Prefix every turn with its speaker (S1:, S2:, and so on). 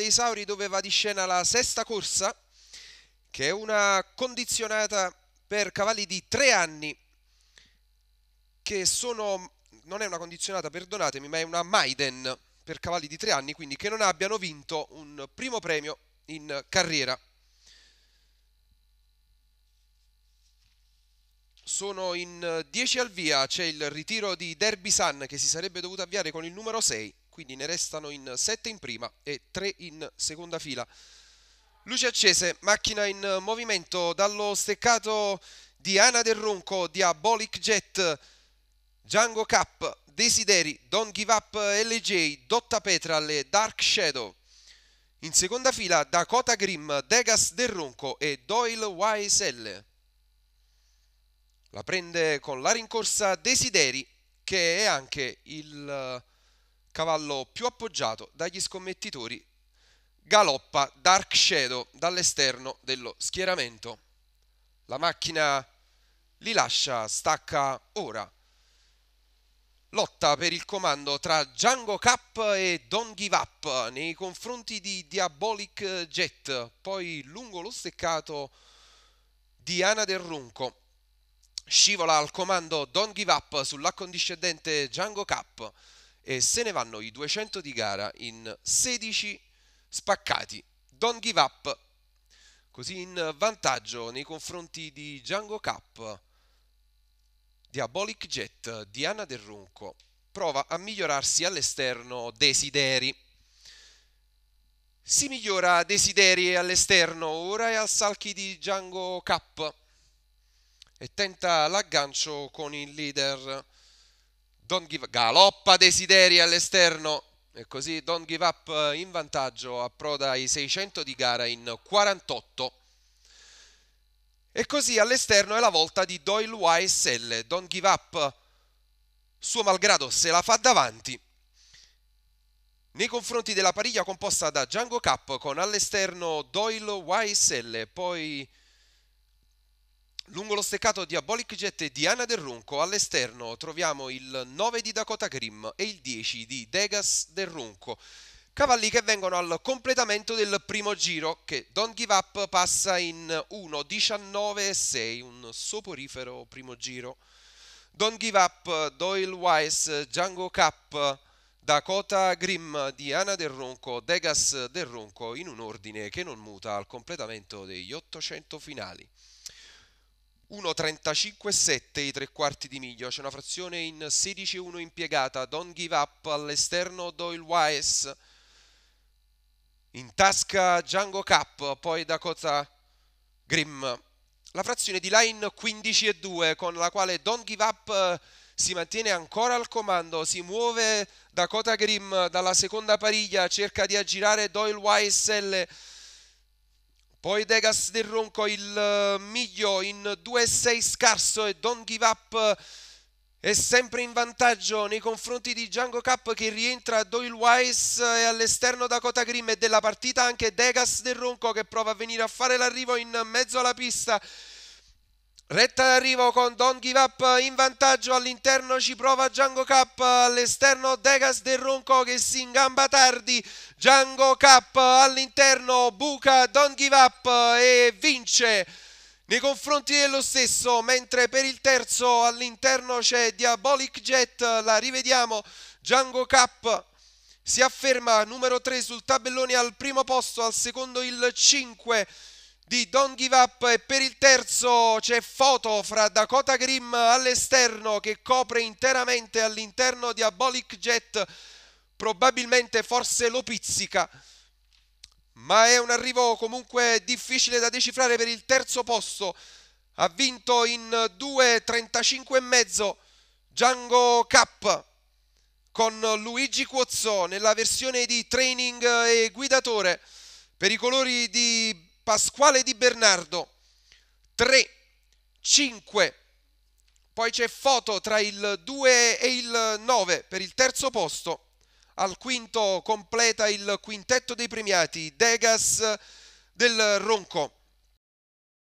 S1: dei Sauri dove va di scena la sesta corsa, che è una condizionata per cavalli di tre anni, che sono, non è una condizionata, perdonatemi, ma è una Maiden per cavalli di tre anni, quindi che non abbiano vinto un primo premio in carriera. Sono in 10 al via, c'è il ritiro di Derby Sun che si sarebbe dovuto avviare con il numero 6 quindi ne restano in 7 in prima e 3 in seconda fila. Luce accese, macchina in movimento dallo steccato di Ana del Ronco, Diabolic Jet, Django Cup, Desideri, Don't Give Up LJ, Dotta Petral e Dark Shadow. In seconda fila Dakota Grimm, Degas del Ronco e Doyle YSL. La prende con la rincorsa Desideri che è anche il cavallo più appoggiato dagli scommettitori, galoppa Dark Shadow dall'esterno dello schieramento. La macchina li lascia, stacca ora. Lotta per il comando tra Django Cap e Don Give Up nei confronti di Diabolic Jet, poi lungo lo steccato Diana del Runco. Scivola al comando Don Give Up sull'accondiscendente Django Cap e se ne vanno i 200 di gara in 16 spaccati. Don't give up. Così in vantaggio nei confronti di Django Cup, Diabolic Jet, Diana Del Runco, Prova a migliorarsi all'esterno Desideri. Si migliora Desideri all'esterno, ora è al salchi di Django Cup e tenta l'aggancio con il leader don't give, galoppa desideri all'esterno e così don't give up eh, in vantaggio approda ai 600 di gara in 48 e così all'esterno è la volta di Doyle YSL don't give up suo malgrado se la fa davanti nei confronti della pariglia composta da Django Cup con all'esterno Doyle YSL poi Lungo lo steccato Diabolic Jet e Diana del Runco all'esterno troviamo il 9 di Dakota Grimm e il 10 di Degas del Runco. Cavalli che vengono al completamento del primo giro che Don't Give Up passa in 1.19.6, un soporifero primo giro. Don't Give Up, Doyle Wise, Django Cup, Dakota Grimm, Diana del Ronco, Degas del Ronco in un ordine che non muta al completamento degli 800 finali. 1.35.7 i tre quarti di miglio, c'è una frazione in 16.1 impiegata, don't give up all'esterno Doyle Wise, in tasca Django Cup, poi Dakota Grimm. La frazione di line 15.2 con la quale don't give up eh, si mantiene ancora al comando, si muove Dakota Grimm dalla seconda pariglia, cerca di aggirare Doyle Wise poi Degas del Ronco il eh, miglio in 2-6 scarso e Don't Give Up eh, è sempre in vantaggio nei confronti di Django Cup che rientra Doyle Wise e eh, all'esterno Dakota Grimm e della partita anche Degas del Ronco che prova a venire a fare l'arrivo in mezzo alla pista Retta d'arrivo con Don Give Up in vantaggio, all'interno ci prova Django Cap, all'esterno Degas del Ronco che si ingamba tardi, Django Cap all'interno buca Don Give Up e vince nei confronti dello stesso, mentre per il terzo all'interno c'è Diabolic Jet, la rivediamo, Django Cap si afferma numero 3 sul tabellone al primo posto, al secondo il 5 di Don't Give Up e per il terzo c'è foto fra Dakota Grimm all'esterno che copre interamente all'interno di Abolic Jet, probabilmente forse lo pizzica, ma è un arrivo comunque difficile da decifrare per il terzo posto, ha vinto in 2.35,5 Django Cup con Luigi Cuozzo nella versione di training e guidatore per i colori di Pasquale Di Bernardo 3, 5, poi c'è Foto tra il 2 e il 9 per il terzo posto, al quinto completa il quintetto dei premiati Degas del Ronco.